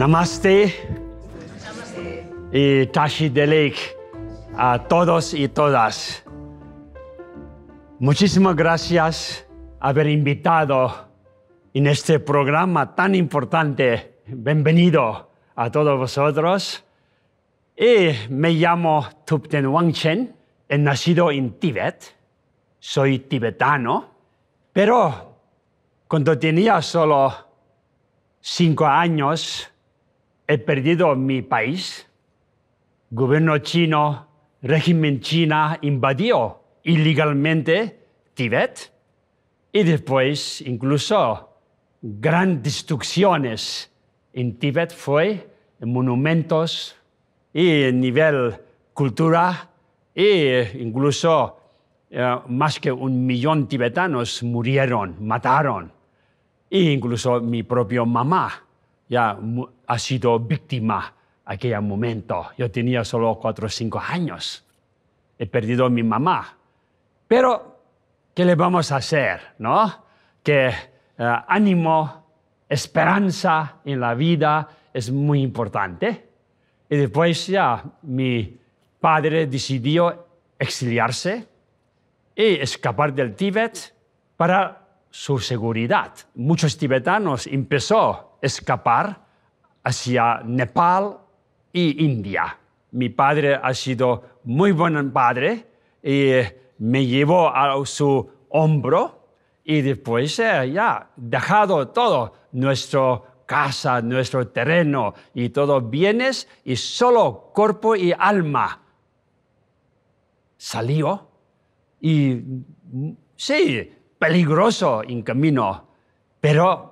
Namaste. Y Tashi Delek a todos y todas. Muchísimas gracias haber invitado en este programa tan importante. Bienvenido a todos vosotros. Y me llamo Tupten Wangchen, he nacido en Tíbet, soy tibetano, pero cuando tenía solo cinco años he perdido mi país. Gobierno chino, régimen china invadió ilegalmente Tíbet y después incluso grandes destrucciones en Tíbet fue en monumentos y en nivel cultura e incluso eh, más que un millón tibetanos murieron, mataron, e incluso mi propia mamá ya ha sido víctima aquel momento. Yo tenía solo cuatro o cinco años. He perdido a mi mamá. Pero, ¿qué le vamos a hacer? ¿No? Que eh, ánimo, esperanza en la vida es muy importante. Y después ya mi padre decidió exiliarse y escapar del Tíbet para su seguridad. Muchos tibetanos empezó escapar hacia Nepal y India. Mi padre ha sido muy buen padre y eh, me llevó a su hombro y después eh, ya dejado todo, nuestra casa, nuestro terreno y todos bienes y solo cuerpo y alma. Salió y mm, sí, peligroso en camino, pero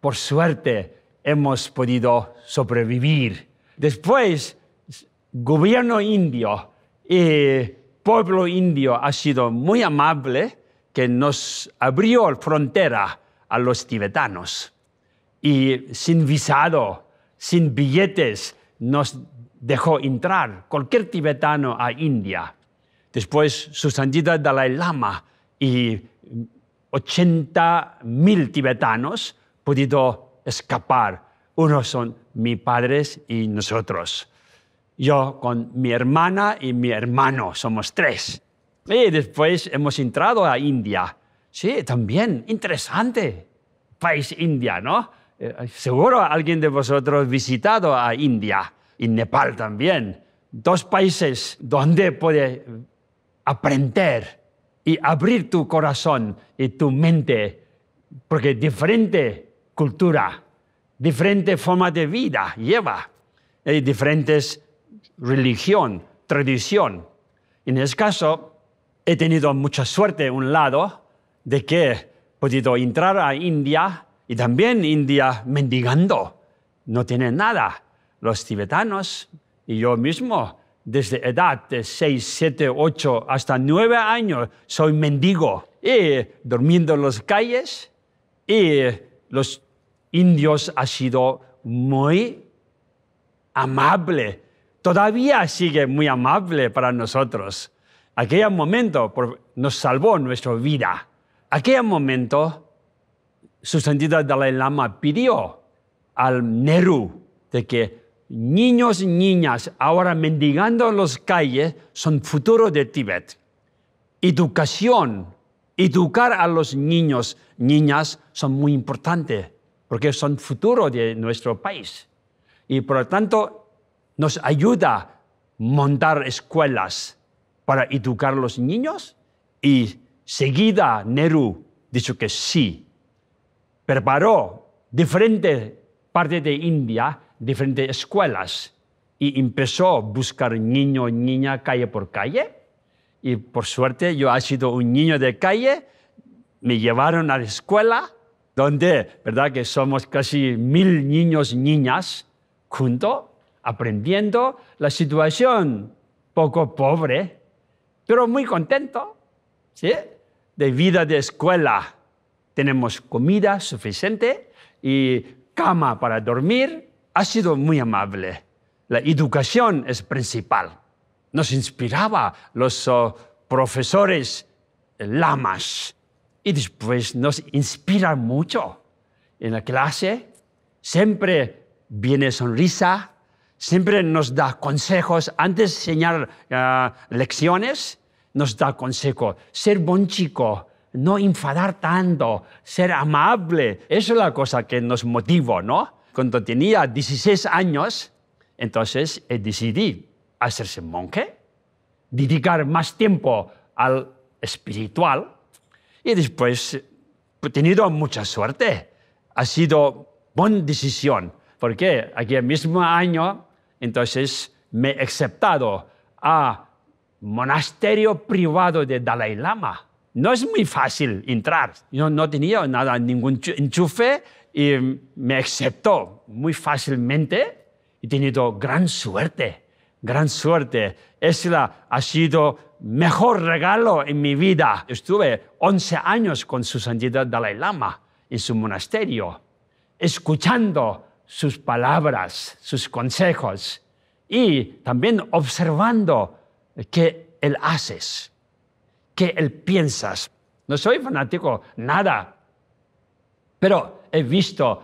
por suerte hemos podido sobrevivir. Después, gobierno indio y pueblo indio ha sido muy amable que nos abrió la frontera a los tibetanos. Y sin visado, sin billetes, nos dejó entrar cualquier tibetano a India. Después, su santidad Dalai Lama y mil tibetanos podido escapar. Uno son mis padres y nosotros. Yo con mi hermana y mi hermano somos tres. Y después hemos entrado a India. Sí, también, interesante. País India, ¿no? Eh, seguro alguien de vosotros ha visitado a India y Nepal también. Dos países donde puedes aprender y abrir tu corazón y tu mente, porque diferente cultura, diferentes formas de vida lleva, diferentes religión, tradición. En este caso, he tenido mucha suerte, un lado, de que he podido entrar a India y también India mendigando. No tiene nada. Los tibetanos y yo mismo, desde edad de 6, 7, 8 hasta 9 años, soy mendigo. Y durmiendo en las calles y los indios ha sido muy amable, todavía sigue muy amable para nosotros. Aquel momento nos salvó nuestra vida. Aquel momento, su sentido Dalai Lama pidió al Nehru de que niños y niñas ahora mendigando en las calles son futuro de Tíbet. Educación, educar a los niños, niñas, son muy importantes porque son futuro de nuestro país. Y por lo tanto, nos ayuda a montar escuelas para educar a los niños. Y seguida, Nehru dijo que sí. Preparó diferentes partes de India, diferentes escuelas, y empezó a buscar niño, niña, calle por calle. Y por suerte, yo he sido un niño de calle, me llevaron a la escuela donde, ¿verdad? Que somos casi mil niños y niñas juntos, aprendiendo la situación poco pobre, pero muy contento, ¿sí? De vida de escuela. Tenemos comida suficiente y cama para dormir. Ha sido muy amable. La educación es principal. Nos inspiraba los oh, profesores lamas y después nos inspira mucho. En la clase siempre viene sonrisa, siempre nos da consejos. Antes de enseñar eh, lecciones, nos da consejos. Ser buen chico, no enfadar tanto, ser amable. eso es la cosa que nos motivó, ¿no? Cuando tenía 16 años, entonces eh, decidí hacerse monje, dedicar más tiempo al espiritual y después he tenido mucha suerte. Ha sido buena decisión, porque aquel mismo año, entonces, me he aceptado a monasterio privado de Dalai Lama. No es muy fácil entrar. Yo no tenía nada, ningún enchufe y me aceptó muy fácilmente. He tenido gran suerte, gran suerte. Esa ha sido mejor regalo en mi vida. Estuve 11 años con su santidad Dalai Lama en su monasterio, escuchando sus palabras, sus consejos y también observando que él haces, que él piensas. No soy fanático, nada, pero he visto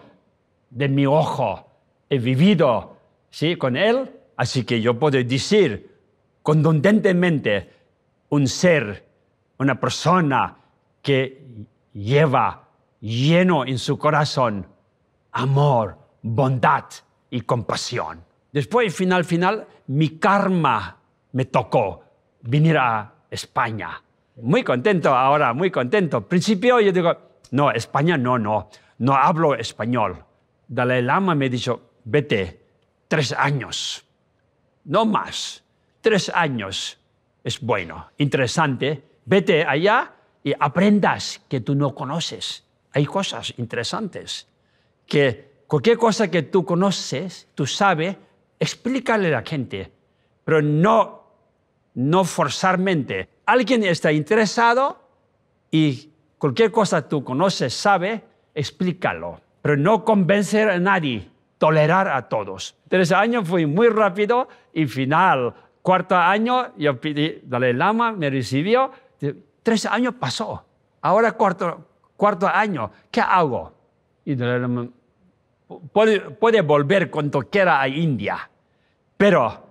de mi ojo, he vivido ¿sí? con él, así que yo puedo decir contundentemente un ser, una persona que lleva lleno en su corazón amor, bondad y compasión. Después, final, final, mi karma me tocó venir a España. Muy contento ahora, muy contento. Al principio yo digo, no, España no, no, no hablo español. Dalai Lama me dijo, vete, tres años, no más, tres años es bueno, interesante, vete allá y aprendas que tú no conoces. Hay cosas interesantes que cualquier cosa que tú conoces, tú sabes, explícale a la gente, pero no, no forzarmente. Alguien está interesado y cualquier cosa tú conoces, sabe, explícalo, pero no convencer a nadie, tolerar a todos. Tres años fue muy rápido y final cuarto año, yo pedí, Dalai Lama me recibió, tres años pasó, ahora cuarto, cuarto año, ¿qué hago? Y Dalai Lama puede, volver cuando quiera a India, pero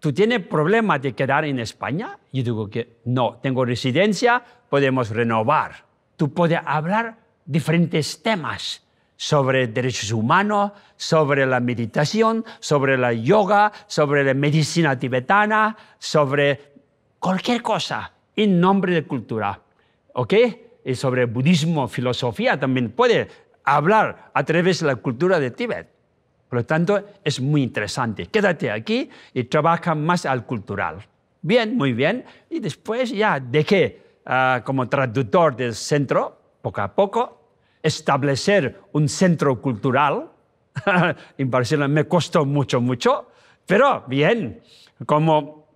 ¿tú tienes problemas de quedar en España? Yo digo que no, tengo residencia, podemos renovar. Tú puedes hablar diferentes temas sobre derechos humanos, sobre la meditación, sobre la yoga, sobre la medicina tibetana, sobre cualquier cosa en nombre de cultura. ¿Ok? Y sobre budismo, filosofía también puede hablar a través de la cultura de Tíbet. Por lo tanto, es muy interesante. Quédate aquí y trabaja más al cultural. Bien, muy bien. Y después ya dejé ah, como traductor del centro, poco a poco, establecer un centro cultural. en Barcelona me costó mucho, mucho, pero bien, como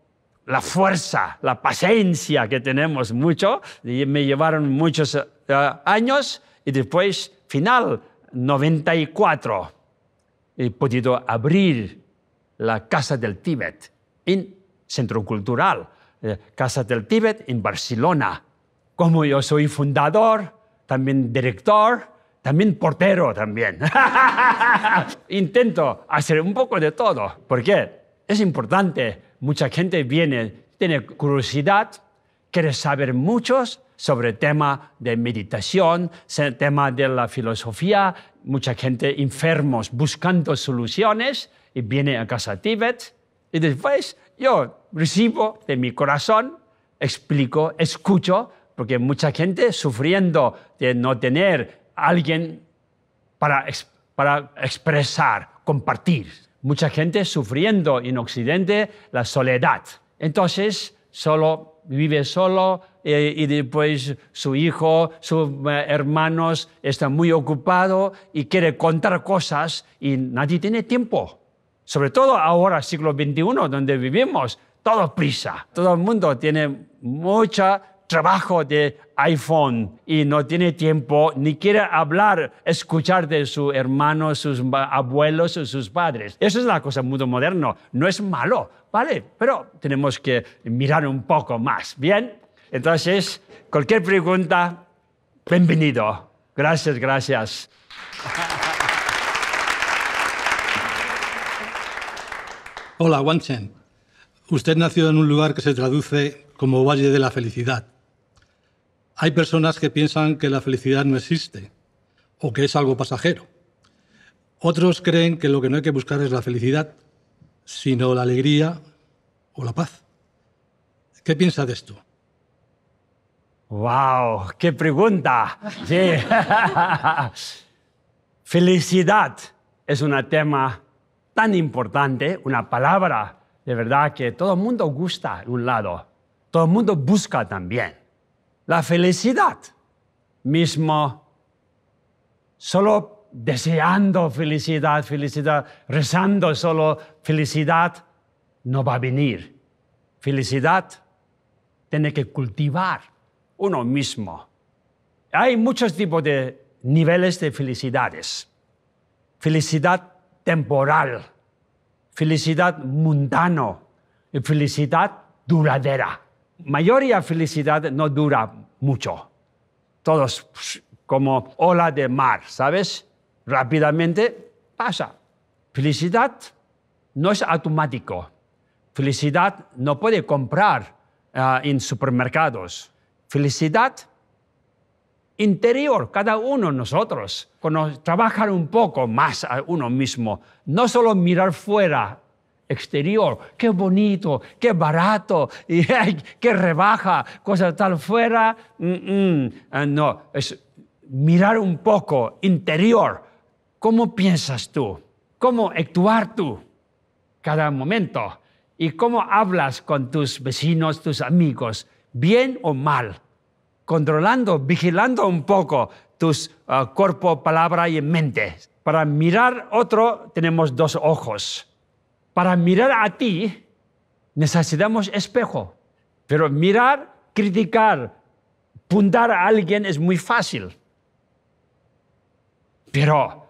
la fuerza, la paciencia que tenemos mucho, me llevaron muchos eh, años y después, final, 94, he podido abrir la Casa del Tíbet en Centro Cultural, eh, Casa del Tíbet en Barcelona. Como yo soy fundador, también director, también portero también. Intento hacer un poco de todo, porque es importante. Mucha gente viene, tiene curiosidad, quiere saber muchos sobre tema de meditación, el tema de la filosofía, mucha gente enfermos buscando soluciones y viene a Casa Tíbet. Y después yo recibo de mi corazón, explico, escucho porque mucha gente sufriendo de no tener alguien para, para expresar, compartir. Mucha gente sufriendo en Occidente la soledad. Entonces, solo vive solo eh, y después su hijo, sus eh, hermanos están muy ocupados y quiere contar cosas y nadie tiene tiempo. Sobre todo ahora, siglo XXI, donde vivimos, todo prisa. Todo el mundo tiene mucha trabajo de iPhone y no tiene tiempo ni quiere hablar, escuchar de su hermano, sus abuelos o sus padres. Eso es la cosa del mundo moderno. No es malo, ¿vale? Pero tenemos que mirar un poco más. Bien, entonces, cualquier pregunta, bienvenido. Gracias, gracias. Hola, Wanchen. Usted nació en un lugar que se traduce como Valle de la Felicidad. Hay personas que piensan que la felicidad no existe o que es algo pasajero. Otros creen que lo que no hay que buscar es la felicidad, sino la alegría o la paz. ¿Qué piensas de esto? ¡Wow! ¡Qué pregunta! Sí. Felicidad es un tema tan importante, una palabra de verdad que todo el mundo gusta, un lado, todo el mundo busca también la felicidad mismo, solo deseando felicidad, felicidad, rezando solo felicidad, no va a venir. Felicidad tiene que cultivar uno mismo. Hay muchos tipos de niveles de felicidades. Felicidad temporal, felicidad mundano y felicidad duradera mayoría felicidad no dura mucho. Todos como ola de mar, ¿sabes? Rápidamente pasa. Felicidad no es automático. Felicidad no puede comprar ah, en supermercados. Felicidad interior, cada uno de nosotros, trabajar un poco más a uno mismo, no solo mirar fuera exterior. Qué bonito, qué barato, y, qué rebaja, cosa tal fuera. Ah, no, es mirar un poco interior. ¿Cómo piensas tú? ¿Cómo actuar tú cada momento? ¿Y cómo hablas con tus vecinos, tus amigos? ¿Bien o mal? Controlando, vigilando un poco tus ah, cuerpo, palabra y mente. Para mirar otro tenemos dos ojos para mirar a ti necesitamos espejo, pero mirar, criticar, puntar a alguien es muy fácil. Pero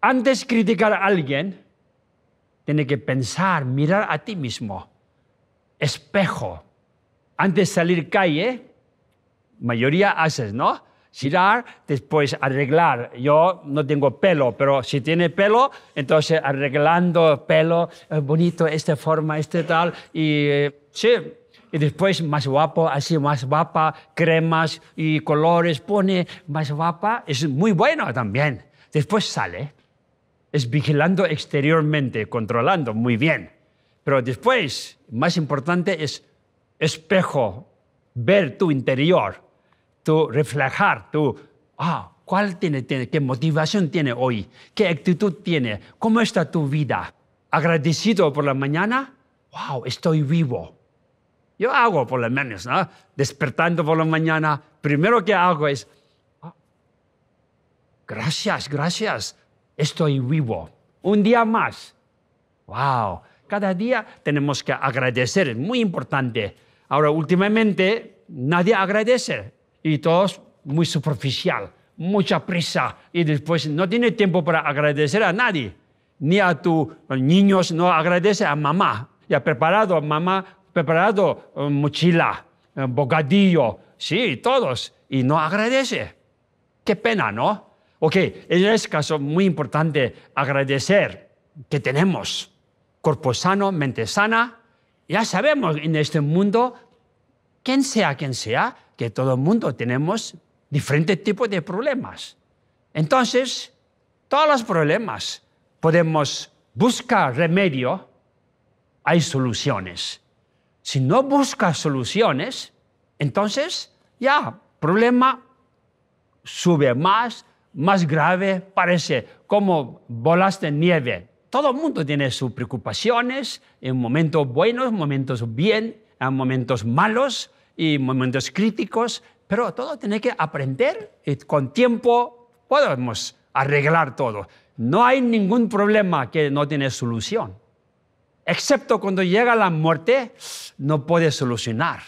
antes de criticar a alguien, tiene que pensar, mirar a ti mismo, espejo. Antes de salir calle, mayoría haces, ¿no? Girar, después arreglar. Yo no tengo pelo, pero si tiene pelo, entonces arreglando pelo, bonito, esta forma, este tal. Y sí, y después más guapo, así más guapa, cremas y colores, pone más guapa, es muy bueno también. Después sale, es vigilando exteriormente, controlando, muy bien. Pero después, más importante es espejo, ver tu interior reflejar tú, ah, ¿cuál tiene, qué motivación tiene hoy? ¿Qué actitud tiene? ¿Cómo está tu vida? ¿Agradecido por la mañana? ¡Wow! Estoy vivo. Yo hago por lo menos, Despertando por la mañana, primero que hago es, ah, gracias, gracias, estoy vivo. Un día más. ¡Wow! Cada día tenemos que agradecer, es muy importante. Ahora, últimamente, nadie agradece y todo muy superficial, mucha prisa y después no tiene tiempo para agradecer a nadie, ni a tus niños, no agradece a mamá, ya preparado mamá, preparado eh, mochila, eh, bocadillo, sí, todos, y no agradece. Qué pena, ¿no? Ok, en este caso muy importante agradecer que tenemos cuerpo sano, mente sana. Ya sabemos en este mundo, quien sea quien sea, que todo el mundo tenemos diferentes tipos de problemas. Entonces, todos los problemas podemos buscar remedio, hay soluciones. Si no buscas soluciones, entonces ya, problema sube más, más grave, parece como bolas de nieve. Todo el mundo tiene sus preocupaciones, en momentos buenos, momentos bien, en momentos malos, y momentos críticos, pero todo tiene que aprender y con tiempo podemos arreglar todo. No hay ningún problema que no tiene solución. Excepto cuando llega la muerte, no puedes solucionar.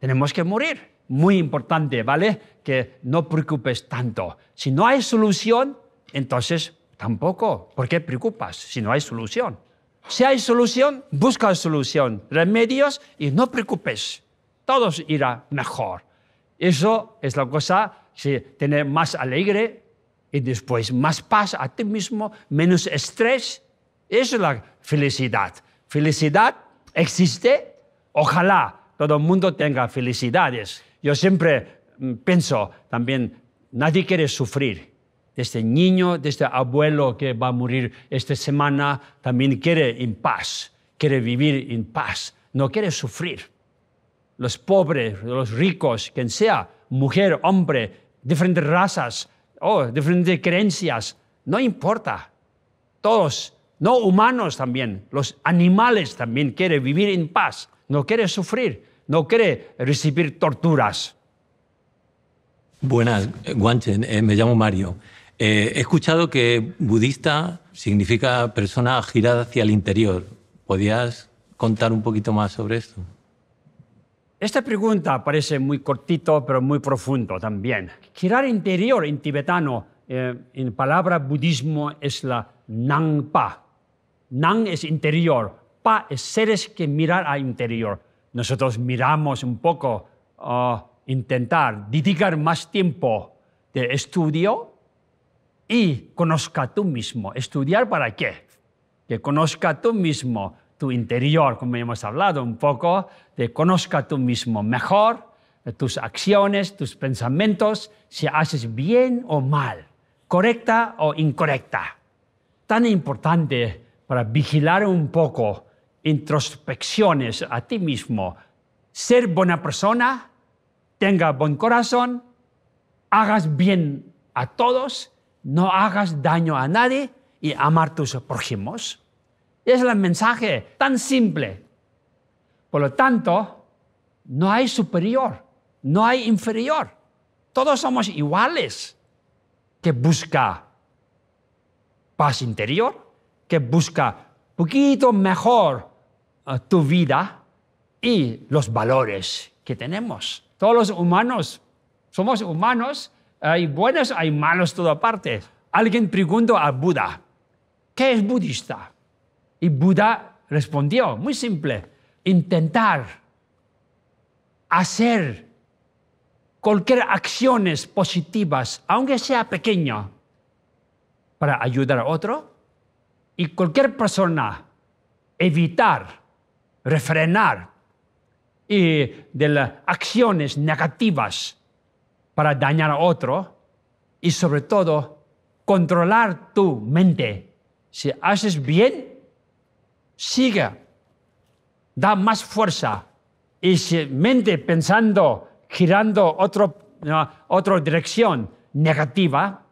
Tenemos que morir. Muy importante, ¿vale? Que no preocupes tanto. Si no hay solución, entonces tampoco. ¿Por qué preocupas si no hay solución? Si hay solución, busca solución, remedios y no preocupes todos irá mejor. Eso es la cosa, sí, tener más alegre y después más paz a ti mismo, menos estrés. Eso es la felicidad. Felicidad existe. Ojalá todo el mundo tenga felicidades. Yo siempre mm, pienso también, nadie quiere sufrir. Este niño, este abuelo que va a morir esta semana, también quiere en paz, quiere vivir en paz, no quiere sufrir los pobres, los ricos, quien sea, mujer, hombre, diferentes razas, o oh, diferentes creencias, no importa. Todos, no humanos también, los animales también quieren vivir en paz, no quieren sufrir, no quieren recibir torturas. Buenas, Guanchen, eh, me llamo Mario. Eh, he escuchado que budista significa persona girada hacia el interior. ¿Podías contar un poquito más sobre esto? Esta pregunta parece muy cortito, pero muy profundo también. Girar interior en tibetano, eh, en palabra budismo, es la nang pa. Nang es interior, pa es seres que mirar al interior. Nosotros miramos un poco, a ah, intentar dedicar más tiempo de estudio y conozca tú mismo. ¿Estudiar para qué? Que conozca tú mismo tu interior, como hemos hablado un poco, de conozca tú mismo mejor, tus acciones, tus pensamientos, si haces bien o mal, correcta o incorrecta. Tan importante para vigilar un poco introspecciones a ti mismo, ser buena persona, tenga buen corazón, hagas bien a todos, no hagas daño a nadie y amar tus prójimos es el mensaje tan simple. Por lo tanto, no hay superior, no hay inferior. Todos somos iguales que busca paz interior, que busca poquito mejor eh, tu vida y los valores que tenemos. Todos los humanos somos humanos, hay buenos, hay malos todo aparte. Alguien preguntó a Buda, ¿qué es budista? Y Buda respondió, muy simple, intentar hacer cualquier acciones positivas, aunque sea pequeña, para ayudar a otro, y cualquier persona evitar, refrenar y de las acciones negativas para dañar a otro y sobre todo controlar tu mente. Si haces bien, sigue, da más fuerza. Y si mente pensando, girando otra dirección negativa,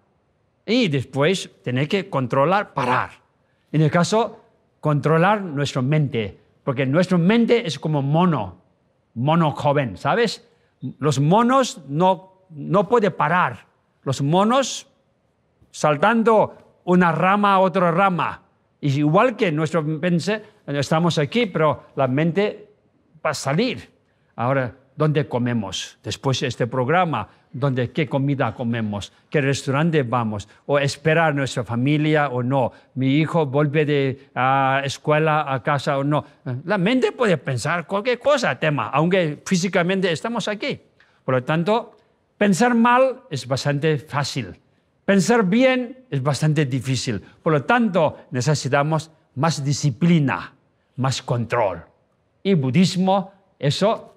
y después tener que controlar, parar. En el caso, controlar nuestra mente, porque nuestra mente es como mono, mono joven, ¿sabes? Los monos no, no pueden parar. Los monos saltando una rama a otra rama, igual que nuestro mente, estamos aquí, pero la mente va a salir. Ahora, ¿dónde comemos? Después de este programa, ¿dónde, ¿qué comida comemos? ¿Qué restaurante vamos? ¿O esperar a nuestra familia o no? ¿Mi hijo vuelve de a escuela a casa o no? La mente puede pensar cualquier cosa, tema, aunque físicamente estamos aquí. Por lo tanto, pensar mal es bastante fácil Pensar bien es bastante difícil. Por lo tanto, necesitamos más disciplina, más control. Y budismo, eso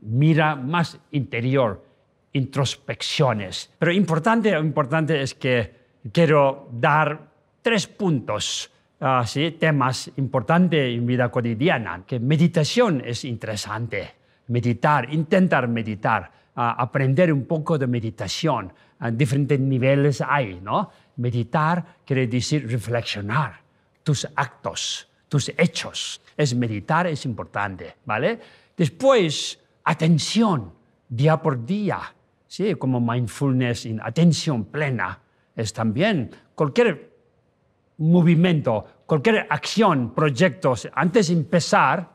mira más interior, introspecciones. Pero importante, importante es que quiero dar tres puntos, ah, temas importantes en vida cotidiana, que meditación es interesante, meditar, intentar meditar aprender un poco de meditación. En diferentes niveles hay, ¿no? Meditar quiere decir reflexionar tus actos, tus hechos. Es meditar, es importante, ¿vale? Después, atención, día por día, ¿sí? Como mindfulness, en atención plena, es también cualquier movimiento, cualquier acción, proyectos, antes de empezar,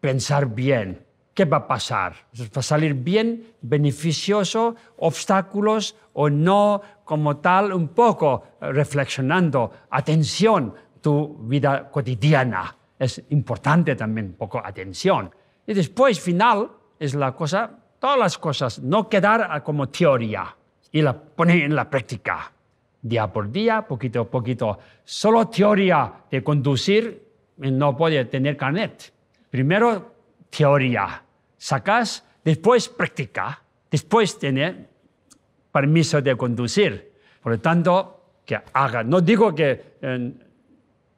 pensar bien, ¿qué va a pasar? ¿Va a salir bien, beneficioso, obstáculos o no? Como tal, un poco eh, reflexionando, atención, tu vida cotidiana. Es importante también un poco atención. Y después, final, es la cosa, todas las cosas, no quedar ah, como teoría y la poner en la práctica. Día por día, poquito a poquito. Solo teoría de conducir eh, no puede tener carnet. Primero, teoría sacas, después practica, después tiene permiso de conducir. Por lo tanto, que haga. No digo que eh,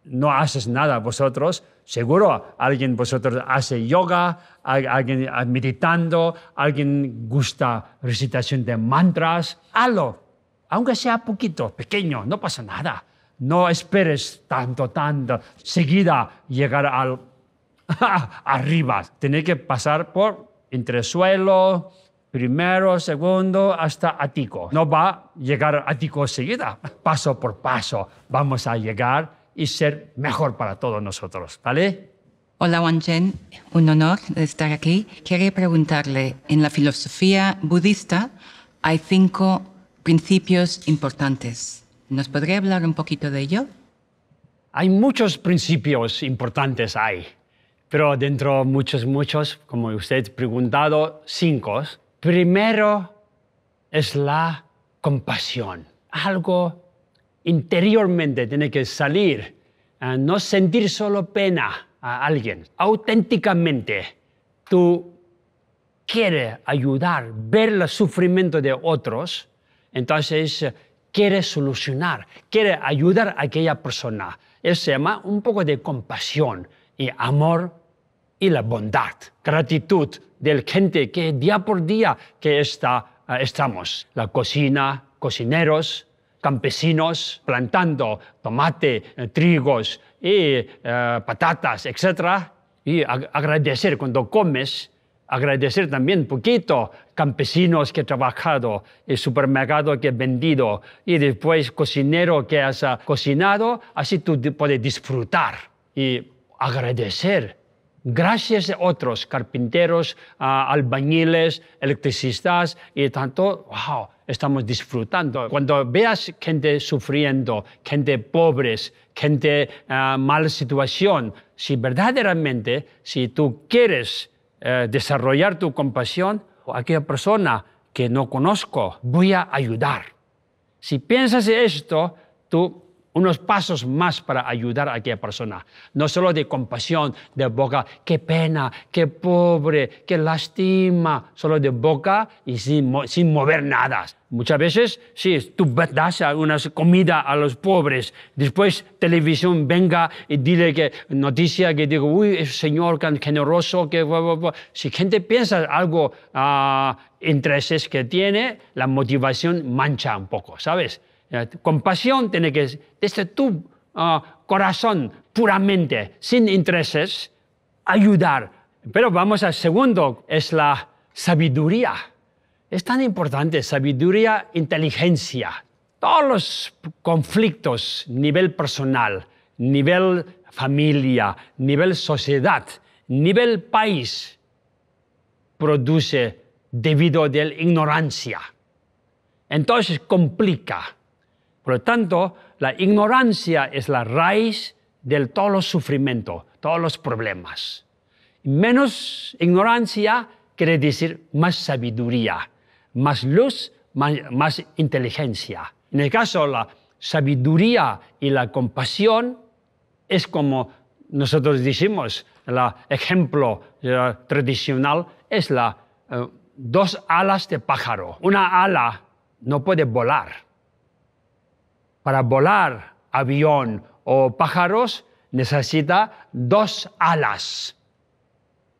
no haces nada vosotros, seguro alguien vosotros hace yoga, alguien ah, meditando, alguien gusta recitación de mantras, algo, aunque sea poquito, pequeño, no pasa nada. No esperes tanto, tanto, seguida llegar al arriba. Tiene que pasar por entre suelo, primero, segundo, hasta ático. No va a llegar a ático seguida. Paso por paso vamos a llegar y ser mejor para todos nosotros. ¿Vale? Hola Wang Chen, un honor estar aquí. Quería preguntarle, en la filosofía budista hay cinco principios importantes. ¿Nos podría hablar un poquito de ello? Hay muchos principios importantes ahí. Pero dentro muchos, muchos, como usted ha preguntado, cinco. Primero es la compasión. Algo interiormente tiene que salir. Eh, no sentir solo pena a alguien. Auténticamente tú quieres ayudar, ver el sufrimiento de otros. Entonces eh, quieres solucionar, quieres ayudar a aquella persona. Eso se llama un poco de compasión y amor y la bondad, gratitud del gente que día por día que está, eh, estamos. La cocina, cocineros, campesinos plantando tomate, eh, trigos y eh, patatas, etc. Y agradecer cuando comes, agradecer también poquito campesinos que he trabajado, el supermercado que he vendido y después cocinero que has ah, cocinado, así tú puedes disfrutar y agradecer gracias a otros carpinteros, albañiles, electricistas y tanto, wow, estamos disfrutando. Cuando veas gente sufriendo, gente pobres, gente en eh, mala situación, si verdaderamente, si tú quieres eh, desarrollar tu compasión, a aquella persona que no conozco, voy a ayudar. Si piensas esto, tú unos pasos más para ayudar a aquella persona. No solo de compasión, de boca, qué pena, qué pobre, qué lástima, solo de boca y sin, mover nada. Muchas veces, sí, tú das una comida a los pobres, después televisión venga y dile que noticia que digo, uy, es señor tan generoso, que... Si gente piensa algo, entre ah, intereses que tiene, la motivación mancha un poco, ¿sabes? Eh, compasión tiene que desde tu ah, corazón puramente, sin intereses, ayudar. Pero vamos al segundo, es la sabiduría. Es tan importante, sabiduría, inteligencia. Todos los conflictos, nivel personal, nivel familia, nivel sociedad, nivel país, produce debido a la ignorancia. Entonces complica por lo tanto, la ignorancia es la raíz de todos los sufrimientos, todos los problemas. Menos ignorancia quiere decir más sabiduría, más luz, más, inteligencia. En el caso de la sabiduría y la compasión, es como nosotros decimos, el ejemplo eh, tradicional es la eh, dos alas de pájaro. Una ala no puede volar, para volar avión o pájaros necesita dos alas,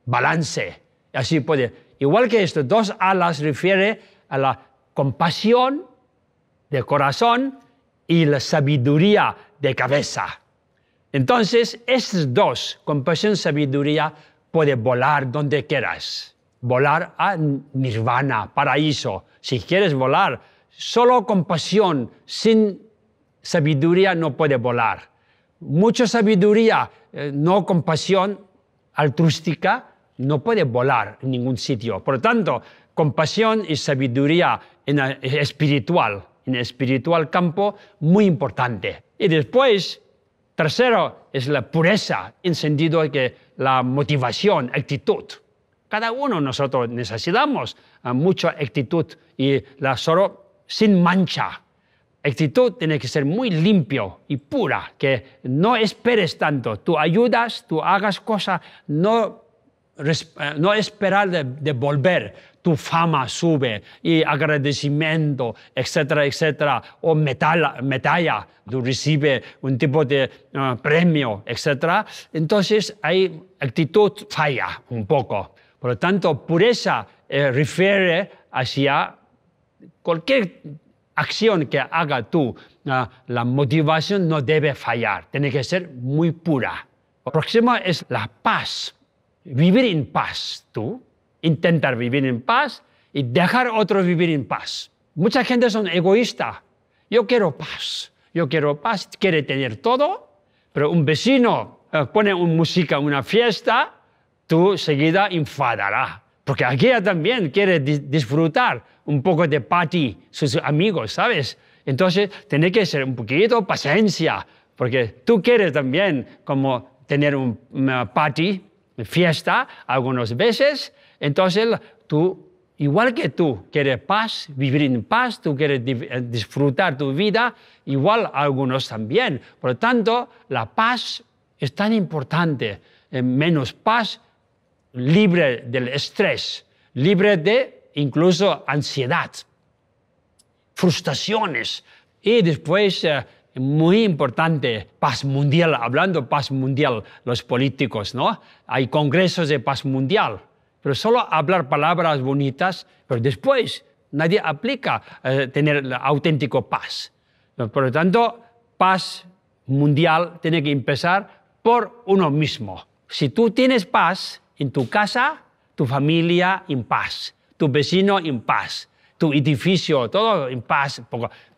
balance. Así puede. Igual que esto, dos alas refiere a la compasión de corazón y la sabiduría de cabeza. Entonces, estos dos, compasión y sabiduría, puede volar donde quieras. Volar a nirvana, paraíso. Si quieres volar, solo compasión, sin sabiduría no puede volar. Mucha sabiduría, eh, no compasión altruística, no puede volar en ningún sitio. Por lo tanto, compasión y sabiduría en el espiritual, en el espiritual campo, muy importante. Y después, tercero, es la pureza, en sentido de que la motivación, actitud. Cada uno nosotros necesitamos eh, mucha actitud y la solo sin mancha, actitud tiene que ser muy limpio y pura, que no esperes tanto. Tú ayudas, tú hagas cosas, no, eh, no esperar de, volver. Tu fama sube y agradecimiento, etcétera, etcétera. O metal, medalla, tú recibes un tipo de eh, premio, etcétera. Entonces, hay actitud falla un poco. Por lo tanto, pureza eh, refiere hacia cualquier acción que haga tú, ah, la motivación no debe fallar, tiene que ser muy pura. próxima es la paz. Vivir en paz, tú. Intentar vivir en paz y dejar otros vivir en paz. Mucha gente son egoísta. Yo quiero paz, yo quiero paz, quiere tener todo, pero un vecino eh, pone una música una fiesta, tú seguida enfadará, porque aquella también quiere disfrutar un poco de party, sus amigos, ¿sabes? Entonces, tiene que ser un poquito paciencia, porque tú quieres también como tener un party, fiesta, algunas veces. Entonces, tú, igual que tú quieres paz, vivir en paz, tú quieres eh, disfrutar tu vida, igual algunos también. Por lo tanto, la paz es tan importante. Eh, menos paz, libre del estrés, libre de incluso ansiedad, frustraciones y después, eh, muy importante, paz mundial, hablando paz mundial, los políticos, ¿no? Hay congresos de paz mundial, pero solo hablar palabras bonitas, pero después nadie aplica eh, tener auténtico paz. Por lo tanto, paz mundial tiene que empezar por uno mismo. Si tú tienes paz en tu casa, tu familia en paz tu vecino en paz, tu edificio, todo en paz.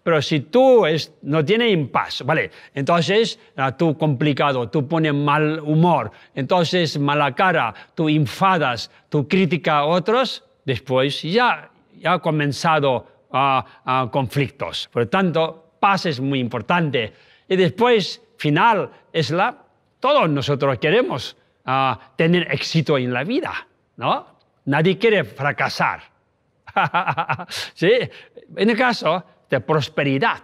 Pero si tú es, no tienes en paz, ¿vale? Entonces ah, tú complicado, tú pones mal humor, entonces mala cara, tú enfadas, tú critica a otros, después ya, ya ha comenzado a conflictos. Por lo tanto, paz es muy importante. Y después, final, es la... Todos nosotros queremos ah, tener éxito en la vida, ¿no? Nadie quiere fracasar. ¿Sí? En el caso de prosperidad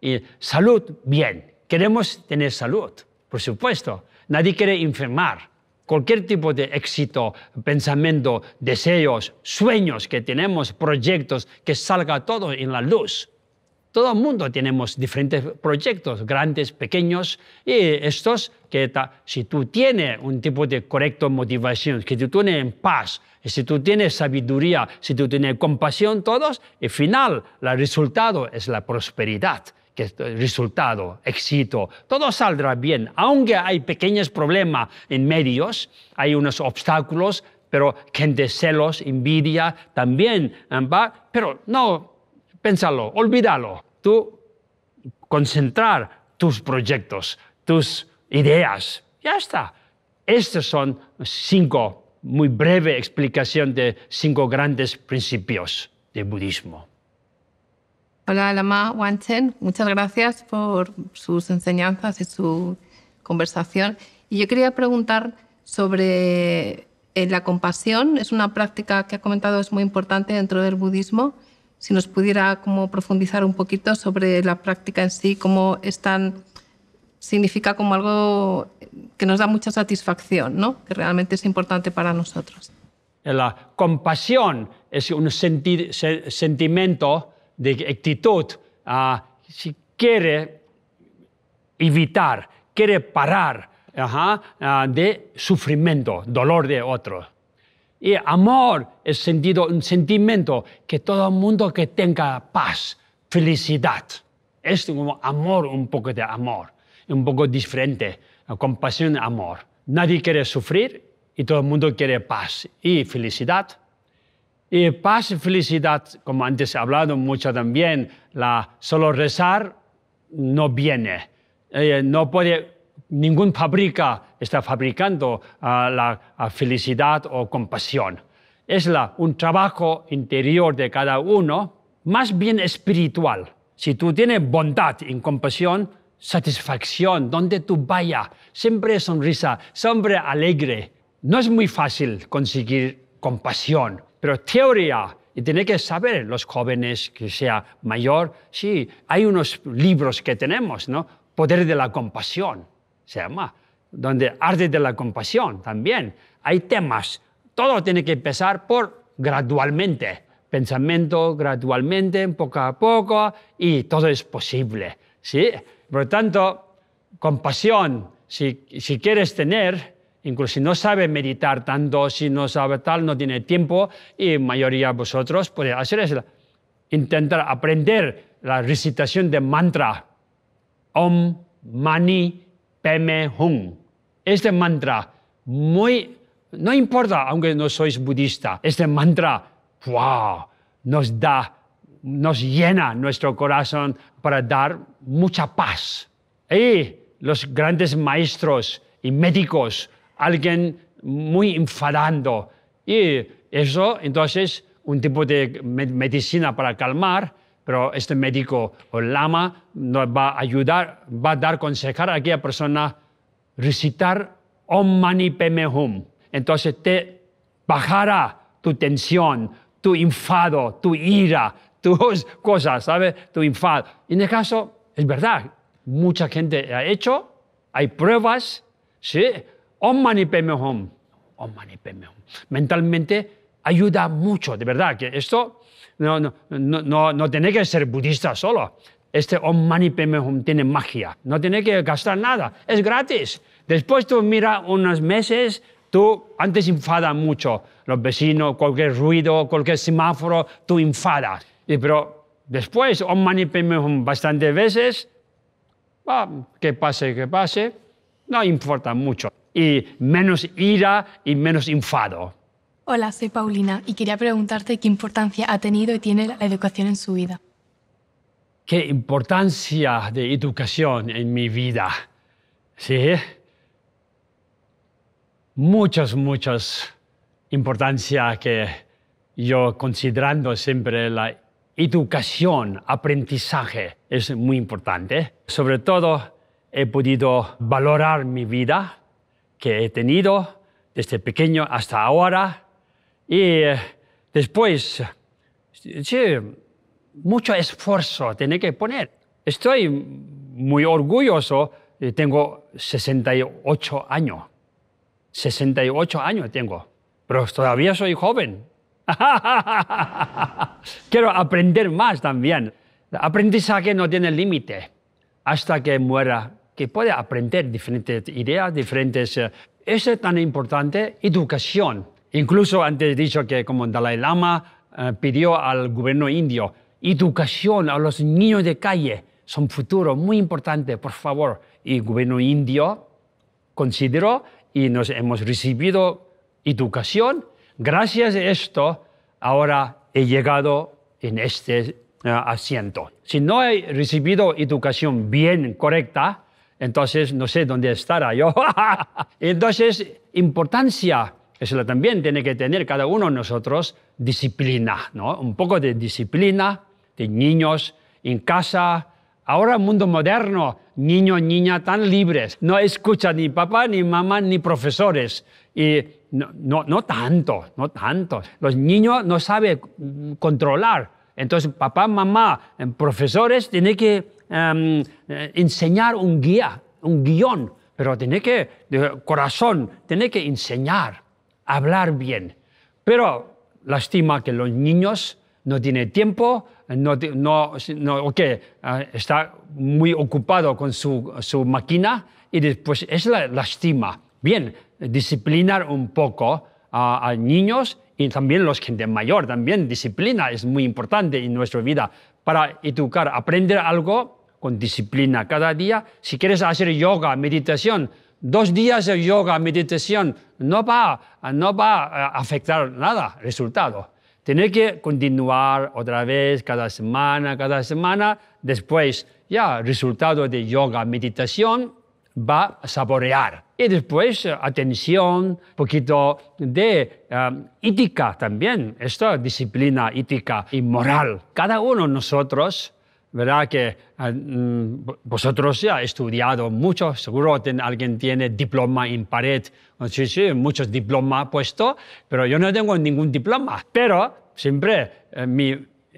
y salud, bien. Queremos tener salud, por supuesto. Nadie quiere enfermar. Cualquier tipo de éxito, pensamiento, deseos, sueños que tenemos, proyectos, que salga todo en la luz. Todo el mundo tenemos diferentes proyectos, grandes, pequeños, y estos que si tú tienes un tipo de correcto motivación, que tú tienes paz, si tú tienes sabiduría, si tú tienes compasión, todos, el final, el resultado es la prosperidad que es resultado, éxito, todo saldrá bien, aunque hay pequeños problemas en medios, hay unos obstáculos, pero gente celos, envidia, también eh, va, pero no, pensalo, olvídalo tú concentrar tus proyectos, tus ideas. Ya está. Estas son cinco, muy breve explicación de cinco grandes principios del budismo. Hola, Lama Wanchen. Muchas gracias por sus enseñanzas y su conversación. Y yo quería preguntar sobre eh, la compasión. Es una práctica que ha comentado, es muy importante dentro del budismo si nos pudiera profundizar un poquito sobre la práctica en sí, cómo están significa como algo que nos da mucha satisfacción, ¿no? que realmente es importante para nosotros. La compasión es un sentimiento de actitud que ah, si quiere evitar, quiere parar ah, de sufrimiento, dolor de otro. Y amor es sentido, un sentimiento que todo el mundo que tenga paz, felicidad. Es como amor, un poco de amor, un poco diferente, compasión, amor. Nadie quiere sufrir y todo el mundo quiere paz y felicidad. Y paz y felicidad, como antes he hablado mucho también, la solo rezar no viene. Eh, no puede Ninguna fábrica está fabricando la felicidad o compasión. Es un trabajo interior de cada uno, más bien espiritual. Si tú tienes bondad y compasión, satisfacción, donde tú vaya siempre sonrisa, siempre alegre. No es muy fácil conseguir compasión, pero teoría y tiene que saber los jóvenes que sea mayor, sí, hay unos libros que tenemos, ¿no? Poder de la compasión se llama, donde arde de la compasión también. Hay temas, todo tiene que empezar por gradualmente, pensamiento gradualmente, poco a poco, y todo es posible. ¿sí? Por lo tanto, compasión, si, si quieres tener, incluso si no sabe meditar tanto, si no sabe tal, no tiene tiempo, y mayoría de vosotros puede hacer eso. Intentar aprender la recitación de mantra, Om Mani Peme Hung. Este mantra, muy, no importa, aunque no sois budista, este mantra, wow, nos da, nos llena nuestro corazón para dar mucha paz. Y los grandes maestros y médicos, alguien muy enfadando. Y eso, entonces, un tipo de medicina para calmar, pero este médico o lama nos va a ayudar, va a dar, consejar a aquella persona recitar Om Mani Padme Hum. Entonces te bajará tu tensión, tu enfado, tu ira, tus cosas, ¿sabes? Tu enfado. En el caso, es verdad, mucha gente ha hecho, hay pruebas, ¿sí? Om Mani Padme Hum. Om Mani Hum. Mentalmente ayuda mucho, de verdad, que esto no, no, no, no tiene que ser budista solo. Este Om Mani Padme Hum tiene magia. No tiene que gastar nada. Es gratis. Después tú mira unos meses, tú antes enfada mucho. Los vecinos, cualquier ruido, cualquier semáforo, tú enfadas. Y, pero después Om Mani Padme Hum bastantes veces, que pase, que pase, no importa mucho. Y menos ira y menos enfado. Hola, soy Paulina y quería preguntarte qué importancia ha tenido y tiene la educación en su vida. ¿Qué importancia de educación en mi vida? ¿Sí? Muchas, muchas importancia que yo considerando siempre la educación, aprendizaje, es muy importante. Sobre todo he podido valorar mi vida que he tenido desde pequeño hasta ahora y eh, después, sí, mucho esfuerzo tiene que poner. Estoy muy orgulloso, eh, tengo 68 años. 68 años tengo, pero todavía soy joven. Quiero aprender más también. El aprendizaje no tiene límite hasta que muera, que puede aprender diferentes ideas, diferentes... Eh, eso es tan importante, educación Incluso antes dicho que como Dalai Lama eh, pidió al gobierno indio, educación a los niños de calle son futuro muy importante, por favor. Y el gobierno indio consideró y nos hemos recibido educación. Gracias a esto, ahora he llegado en este eh, asiento. Si no he recibido educación bien correcta, entonces no sé dónde estará yo. entonces, importancia eso también tiene que tener cada uno de nosotros disciplina, ¿no? Un poco de disciplina de niños en casa. Ahora, mundo moderno, niño, niña tan libres. No escucha ni papá, ni mamá, ni profesores. Y no, no, tanto, no tanto. Los niños no saben controlar. Entonces, papá, mamá, eh, profesores, tiene que em, eh, enseñar un guía, un guión, pero tiene que, de corazón, tiene que enseñar hablar bien. Pero lastima que los niños no tienen tiempo, no, no, no ah, está muy ocupado con su, máquina y después es la lástima. Bien, disciplinar un poco a, a niños y también los gente mayor, también disciplina es muy importante en nuestra vida para educar, aprender algo con disciplina cada día. Si quieres hacer yoga, meditación, dos días de yoga, meditación, no va, a eh, afectar nada, resultado. Tiene que continuar otra vez cada semana, cada semana, después ya resultado de yoga, meditación, va a saborear. Y después, eh, atención, un poquito de eh, ética también, esto disciplina ética y moral. Cada uno de nosotros ¿verdad? Que ah, mm, vosotros ya estudiado mucho, seguro que alguien tiene diploma en pared, sí, sí, muchos diplomas puesto, pero yo no tengo ningún diploma. Pero siempre eh, mi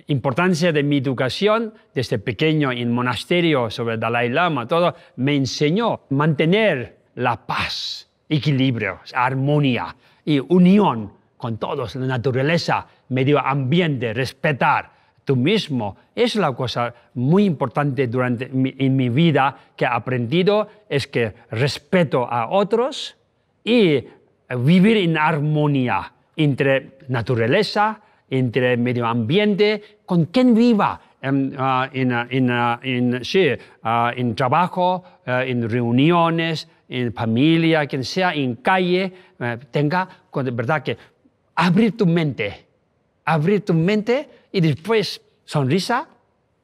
importancia de mi educación desde este pequeño en monasterio sobre Dalai Lama, todo, me enseñó mantener la paz, equilibrio, armonía y unión con todos, la naturaleza, medio ambiente, respetar tú mismo. Es la cosa muy importante durante en mi vida que he aprendido, es que respeto a otros y vivir en armonía entre naturaleza, entre medio ambiente, con quien viva, em, ah, en, ah, en, ah, en, trabajo, en reuniones, en familia, quien sea, en calle, eh, tenga, verdad que abrir tu mente abrir tu mente y después sonrisa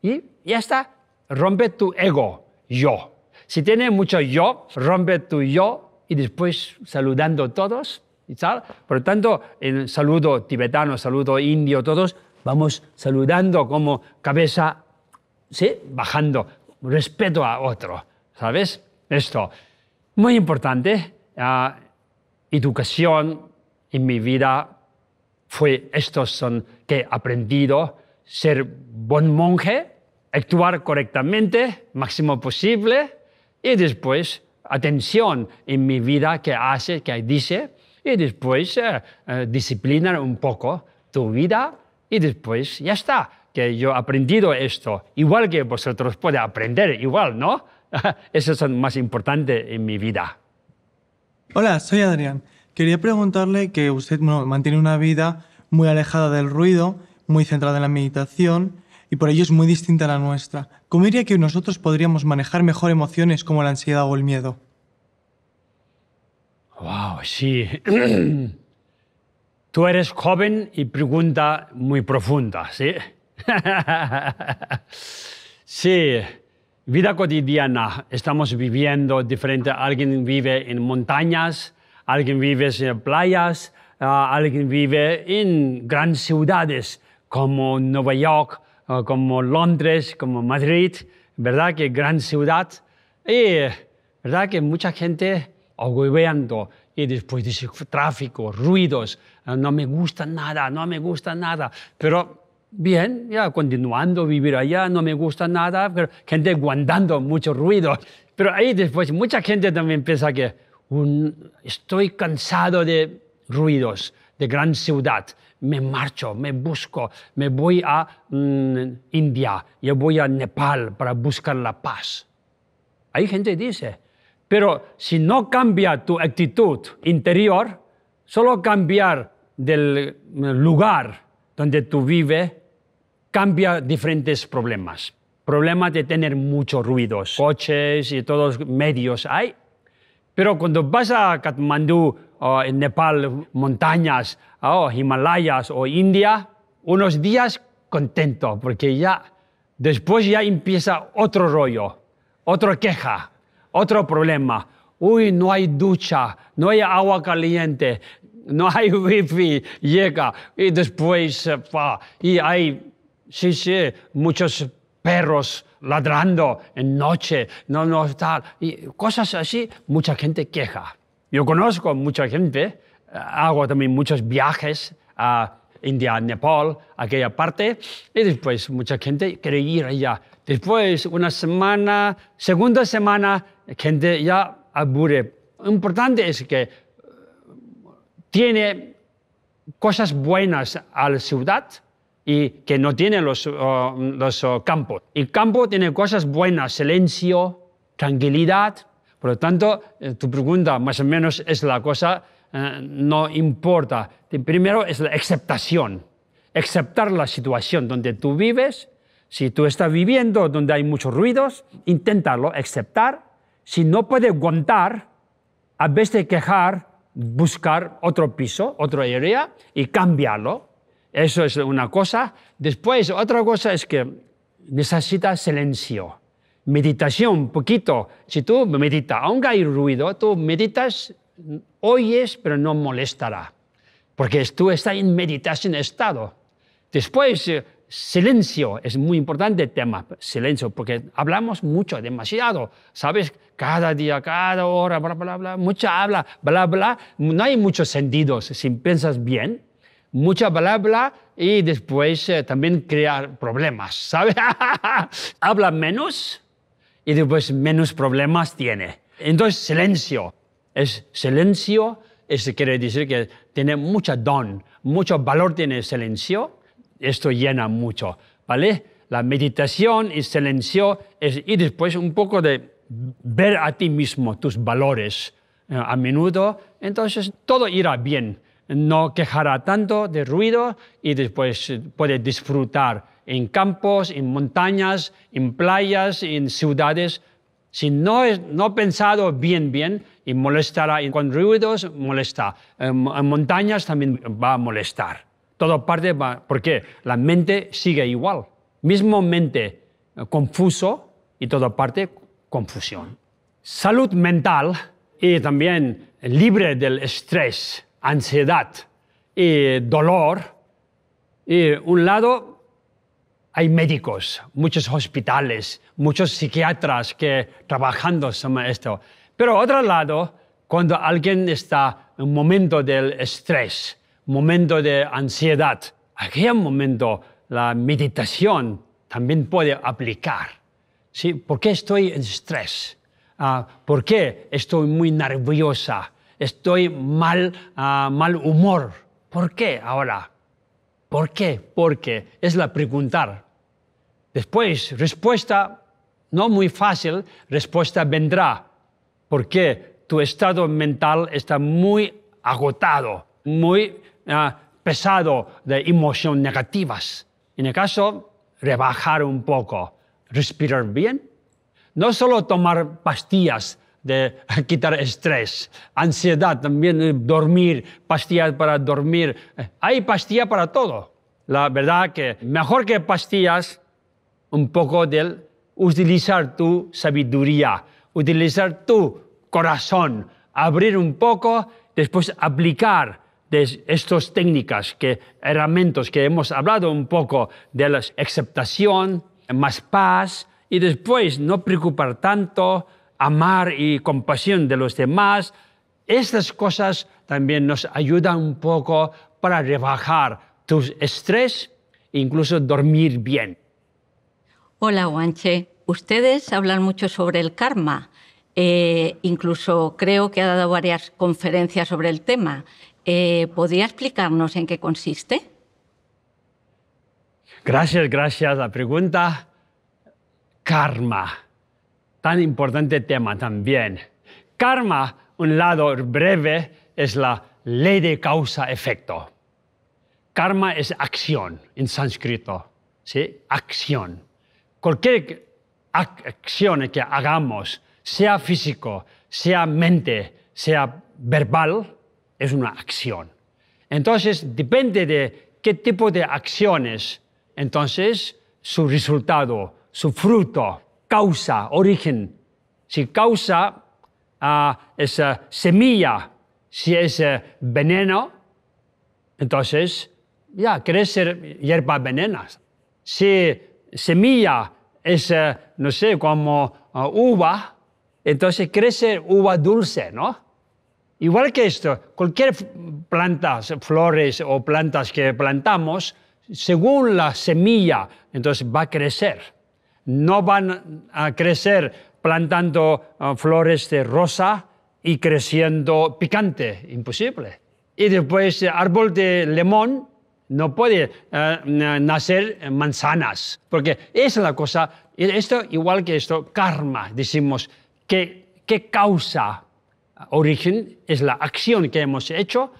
y ya está. Rompe tu ego, yo. Si tiene mucho yo, rompe tu yo y después saludando a todos y tal. Por lo tanto, en saludo tibetano, saludo indio, todos vamos saludando como cabeza, ¿sí? Bajando, respeto a otro, ¿sabes? Esto, muy importante, ah, educación en mi vida fue estos son que he aprendido ser buen monje, actuar correctamente, máximo posible, y después atención en mi vida que hace, que dice, y después eh, eh, disciplinar un poco tu vida, y después ya está, que yo he aprendido esto, igual que vosotros puede aprender, igual, ¿no? Eso es más importante en mi vida. Hola, soy Adrián. Quería preguntarle que usted mantiene una vida muy alejada del ruido, muy centrada en la meditación y por ello es muy distinta a la nuestra. ¿Cómo diría que nosotros podríamos manejar mejor emociones como la ansiedad o el miedo? Wow, sí. Tú eres joven y pregunta muy profunda, ¿sí? sí, vida cotidiana. Estamos viviendo diferente. Alguien vive en montañas, alguien vive en playas, ah, alguien vive en grandes ciudades como Nueva York, ah, como Londres, como Madrid, ¿verdad? Que gran ciudad. Y, ¿verdad? Que mucha gente agobiando y después dice tráfico, ruidos, ah, no me gusta nada, no me gusta nada. Pero bien, ya continuando vivir allá, no me gusta nada, pero gente aguantando mucho ruido. Pero ahí después mucha gente también piensa que, un, estoy cansado de ruidos, de gran ciudad, me marcho, me busco, me voy a mm, India, yo voy a Nepal para buscar la paz. Hay gente que dice, pero si no cambia tu actitud interior, solo cambiar del mm, lugar donde tú vives, cambia diferentes problemas. Problemas de tener muchos ruidos, coches y todos los medios. Hay pero cuando vas a Katmandú, o en Nepal, montañas, Himalayas o India, unos días contento, porque ya después ya empieza otro rollo, otra queja, otro problema. Uy, no hay ducha, no hay agua caliente, no hay wifi, llega y después, eh, y hay, sí, sí, muchos perros ladrando en noche, no, no, tal, y cosas así, mucha gente queja. Yo conozco mucha gente, eh, hago también muchos viajes a India, Nepal, aquella parte, y después mucha gente quiere ir allá. Después, una semana, segunda semana, gente ya aburre. Lo importante es que eh, tiene cosas buenas al la ciudad, y que no tiene los, los campos. El campo tiene cosas buenas, silencio, tranquilidad. Por lo tanto, eh, tu pregunta más o menos es la cosa, eh, no importa. Primero es la aceptación, aceptar la situación donde tú vives. Si tú estás viviendo donde hay muchos ruidos, intentarlo, aceptar. Si no puedes aguantar, a vez de quejar, buscar otro piso, otra área y cambiarlo eso es una cosa. Después, otra cosa es que necesitas silencio. Meditación, poquito. Si tú meditas, aunque hay ruido, tú meditas, oyes, pero no molestará. Porque tú estás en meditación estado. Después, eh, silencio es muy importante tema, silencio, porque hablamos mucho, demasiado, ¿sabes? Cada día, cada hora, bla, bla, bla, mucha habla, bla, bla. No hay muchos sentidos si piensas bien mucha palabra y después eh, también crear problemas, ¿sabes? Habla menos y después menos problemas tiene. Entonces, silencio. Es silencio, eso quiere decir que tiene mucha don, mucho valor tiene el silencio. Esto llena mucho, ¿vale? La meditación y silencio y después un poco de ver a ti mismo tus valores eh, a menudo. Entonces, todo irá bien no quejará tanto de ruido y después eh, puede disfrutar en campos, en montañas, en playas, en ciudades. Si no es pensado bien, bien, y molestará y con ruidos, molesta. En, montañas también va a molestar. Todo parte va, porque la mente sigue igual. Mismo mente eh, confuso y toda parte confusión. Salud mental y también libre del estrés ansiedad y dolor. Y un lado hay médicos, muchos hospitales, muchos psiquiatras que trabajando sobre esto. Pero otro lado, cuando alguien está en un momento del estrés, momento de ansiedad, aquel momento la meditación también puede aplicar. ¿sí? ¿Por qué estoy en estrés? Ah, ¿Por qué estoy muy nerviosa? estoy mal, ah, mal humor. ¿Por qué ahora? ¿Por qué? Porque es la preguntar. Después, respuesta no muy fácil, respuesta vendrá. Porque tu estado mental está muy agotado, muy ah, pesado de emociones negativas. En el caso, rebajar un poco, respirar bien, no solo tomar pastillas de quitar estrés, ansiedad, también eh, dormir, pastillas para dormir. Eh, hay pastillas para todo. La verdad que mejor que pastillas, un poco del utilizar tu sabiduría, utilizar tu corazón, abrir un poco, después aplicar estas técnicas, que, herramientas que hemos hablado un poco de la aceptación, más paz y después no preocupar tanto, amar y compasión de los demás, estas cosas también nos ayudan un poco para rebajar tu estrés e incluso dormir bien. Hola, Guanche. Ustedes hablan mucho sobre el karma. Eh, incluso creo que ha dado varias conferencias sobre el tema. Eh, ¿Podría explicarnos en qué consiste? Gracias, gracias. La pregunta, karma tan importante tema también. Karma, un lado breve, es la ley de causa-efecto. Karma es acción en sánscrito, ¿sí? Acción. Cualquier acción que hagamos, sea físico, sea mente, sea verbal, es una acción. Entonces, depende de qué tipo de acciones, entonces, su resultado, su fruto causa, origen. Si causa ah, es ah, semilla, si es ah, veneno, entonces ya crece hierba venena. Si semilla es, no sé, como uva, entonces crece uva dulce, ¿no? Igual que esto, cualquier planta, flores o plantas que plantamos, según la semilla, entonces va a crecer no van a crecer plantando ah, flores de rosa y creciendo picante, imposible. Y después eh, árbol de limón no puede eh, nacer manzanas, porque es la cosa, esto igual que esto, karma, decimos, que, qué causa, ah, origen es la acción que hemos hecho,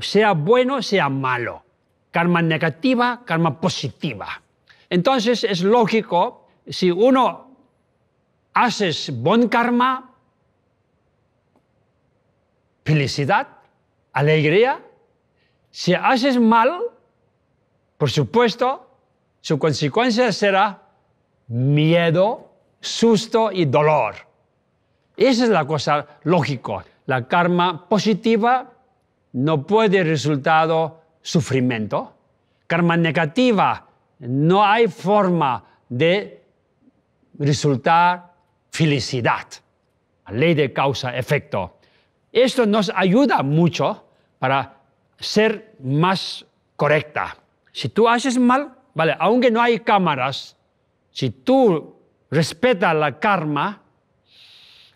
sea bueno, sea malo, karma negativa, karma positiva. Entonces es lógico si uno haces buen karma, felicidad, alegría. Si haces mal, por supuesto, su consecuencia será miedo, susto y dolor. Esa es la cosa lógica. La karma positiva no puede resultado sufrimiento. Karma negativa no hay forma de resultar felicidad. La ley de causa-efecto. Esto nos ayuda mucho para ser más correcta. Si tú haces mal, vale, aunque no hay cámaras, si tú respetas la karma,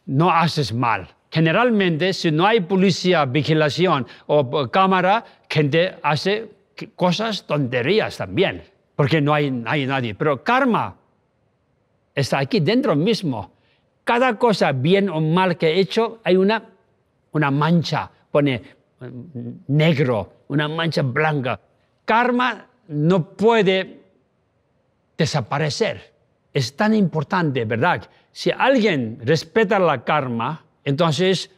no haces mal. Generalmente, si no hay policía, vigilación o cámara, gente hace cosas tonterías también, porque no hay, hay nadie. Pero karma está aquí dentro mismo. Cada cosa, bien o mal que he hecho, hay una, una mancha, pone mm, negro, una mancha blanca. Karma no puede desaparecer. Es tan importante, ¿verdad? Si alguien respeta la karma, entonces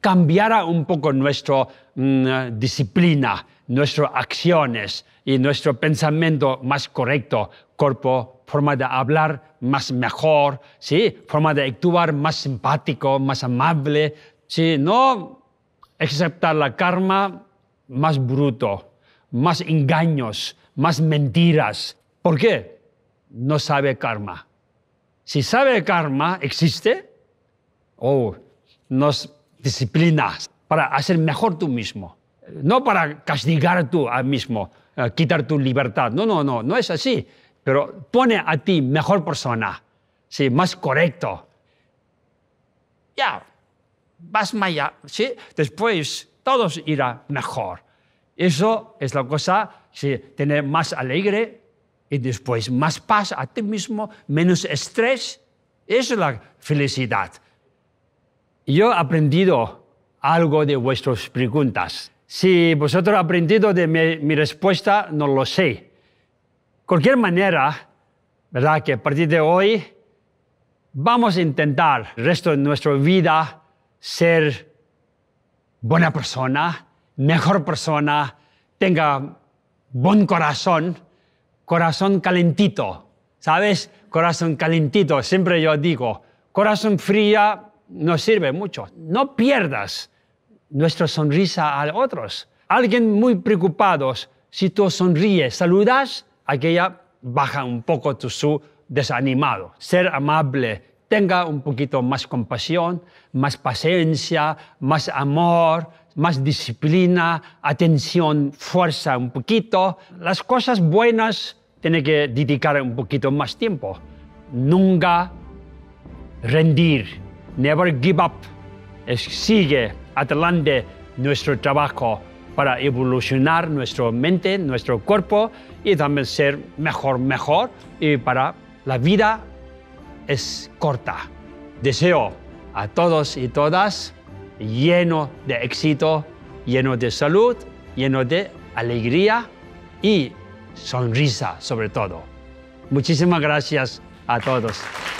cambiará un poco nuestra mm, disciplina, nuestras acciones y nuestro pensamiento más correcto cuerpo, forma de hablar más mejor, ¿sí? forma de actuar más simpático, más amable, ¿sí? no aceptar la karma más bruto, más engaños, más mentiras. ¿Por qué? No sabe karma. Si sabe karma existe, o oh, nos disciplinas para hacer mejor tú mismo, no para castigar tú a mismo, eh, quitar tu libertad. No, no, no, no es así pero pone a ti mejor persona, ¿sí? más correcto. Ya, vas más allá, ¿sí? después todos irá mejor. Eso es la cosa, ¿sí? tener más alegre y después más paz a ti mismo, menos estrés, eso es la felicidad. Yo he aprendido algo de vuestras preguntas. Si vosotros he aprendido de mi respuesta, no lo sé cualquier manera, ¿verdad? Que a partir de hoy vamos a intentar el resto de nuestra vida ser buena persona, mejor persona, tenga buen corazón, corazón calentito, ¿sabes? Corazón calentito, siempre yo digo, corazón fría no sirve mucho. No pierdas nuestra sonrisa a otros. Alguien muy preocupado, si tú sonríes, saludas, aquella baja un poco tu su desanimado. Ser amable, tenga un poquito más compasión, más paciencia, más amor, más disciplina, atención, fuerza un poquito. Las cosas buenas tiene que dedicar un poquito más tiempo. Nunca rendir, never give up. sigue adelante nuestro trabajo para evolucionar nuestra mente, nuestro cuerpo y también ser mejor, mejor. Y para la vida es corta. Deseo a todos y todas lleno de éxito, lleno de salud, lleno de alegría y sonrisa sobre todo. Muchísimas gracias a todos.